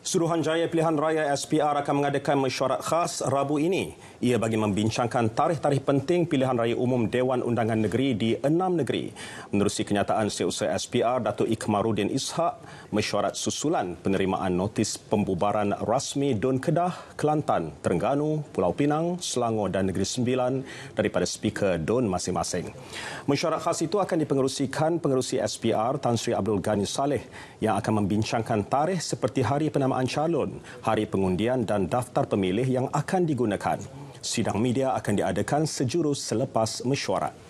Suruhanjaya Pilihan Raya SPR akan mengadakan mesyuarat khas Rabu ini. Ia bagi membincangkan tarikh-tarikh penting pilihan raya umum Dewan Undangan Negeri di enam negeri. Menerusi kenyataan Setiausaha SPR, Datuk Ikhmarudin Ishak, mesyuarat susulan penerimaan notis pembubaran rasmi Dun Kedah, Kelantan, Terengganu, Pulau Pinang, Selangor dan Negeri Sembilan daripada speaker Dun masing-masing. Mesyuarat khas itu akan dipengerusikan pengerusi SPR Tan Sri Abdul Ghani Saleh yang akan membincangkan tarikh seperti hari penamaan penamaan calon, hari pengundian dan daftar pemilih yang akan digunakan. Sidang media akan diadakan sejurus selepas mesyuarat.